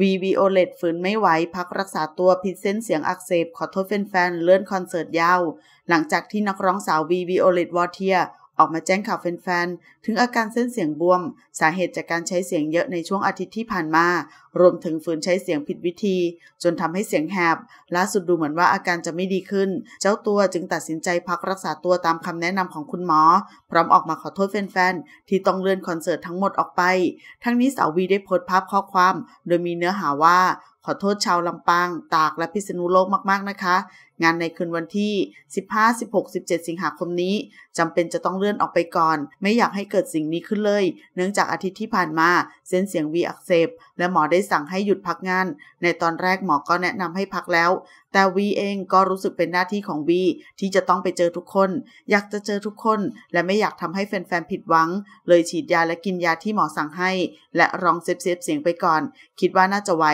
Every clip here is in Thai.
วีวีโอเลตฝืนไม่ไหวพักรักษาตัวผิดเส้นเสียงอักเสบขอโทษแฟนๆเลื่อนคอนเสิร์ตยาว หลังจากที่นักร้องสาววีวีโอเลตวอเทียออกมาแจ้งข่าวแฟนๆถึงอาการเส้นเสียงบวม สาเหตุจากการใช้เสียงเยอะในช่วงอาทิตย์ที่ผ่านมารวมถึงฝืนใช้เสียงผิดวิธี จนทำให้เสียงแหบล่าสุดดูเหมือนว่าอาการจะไม่ดีขึ้น เจ้าตัวจึงตัดสินใจพักรักษาตัวตามคำแนะนำของคุณหมอ พร้อมออกมาขอโทษแฟนๆที่ต้องเลื่อนคอนเสิร์ตทั้งหมดออกไป ทั้งนี้สาววีได้โพสต์ภาพข้อความ โดยมีเนื้อหาว่า ขอโทษชาวลำปาง ตากและพิษณุโลกมากๆนะคะงานในคืนวันที่ 15 16 17 สิงหาคมนี้จำเป็นจะต้องเลื่อนออกไปก่อน ไม่อยากให้เกิดสิ่งนี้ขึ้นเลย เนื่องจากอาทิตย์ที่ผ่านมาเส้นเสียงวีอักเสบและหมอได้สั่งให้หยุดพักงาน ในตอนแรกหมอก็แนะนำให้พักแล้ว แต่วีเองก็รู้สึกเป็นหน้าที่ของวีที่จะต้องไปเจอทุกคน อยากจะเจอทุกคน และไม่อยากทำให้แฟนๆผิดหวัง เลยฉีดยาและกินยาที่หมอสั่งให้ และร้องเซฟเซฟเสียงไปก่อน คิดว่าน่าจะไหว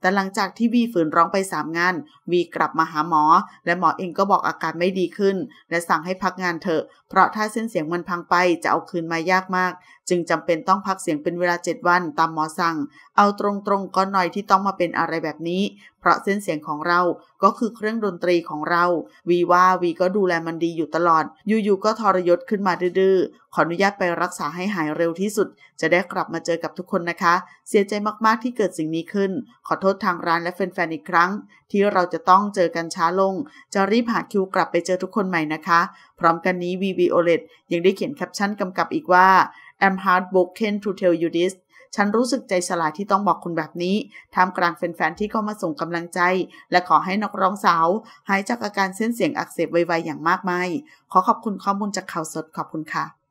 แต่หลังจากที่วีฝืนร้องไปสามงานวีกลับมาหาหมอและหมอเองก็บอกอาการไม่ดีขึ้นและสั่งให้พักงานเถอะเพราะถ้าเส้นเสียงมันพังไปจะเอาคืนมายากมาก จึงจำเป็นต้องพักเสียงเป็นเวลา7วันตามหมอสั่ง เอาตรงๆก็หน่อยที่ต้องมาเป็นอะไรแบบนี้ เพราะเส้นเสียงของเราก็คือเครื่องดนตรีของเรา วีว่าวีก็ดูแลมันดีอยู่ตลอดอยู่ๆก็ทรยศขึ้นมาดื้อขออนุญาตไปรักษาให้หายเร็วที่สุด จะได้กลับมาเจอกับทุกคนนะคะ เสียใจมากๆที่เกิดสิ่งนี้ขึ้น ขอโทษทางร้านและแฟนๆอีกครั้ง ที่เราจะต้องเจอกันช้าลง จะรีบหาคิวกลับไปเจอทุกคนใหม่นะคะ พร้อมกันนี้ VV o l e t ยังได้เขียนแคปชั่นกำกับอีกว่า I'm heartbroken to tell you this ฉันรู้สึกใจสลายที่ต้องบอกคุณแบบนี้ ท่ามกลางแฟนๆที่เข้ามาส่งกำลังใจ และขอให้นักร้องสาวหายจากอาการเส้นเสียงอักเสบไวๆอย่างมากมาย ขอขอบคุณข้อมูลจากข่าวสดขอบคุณค่ะ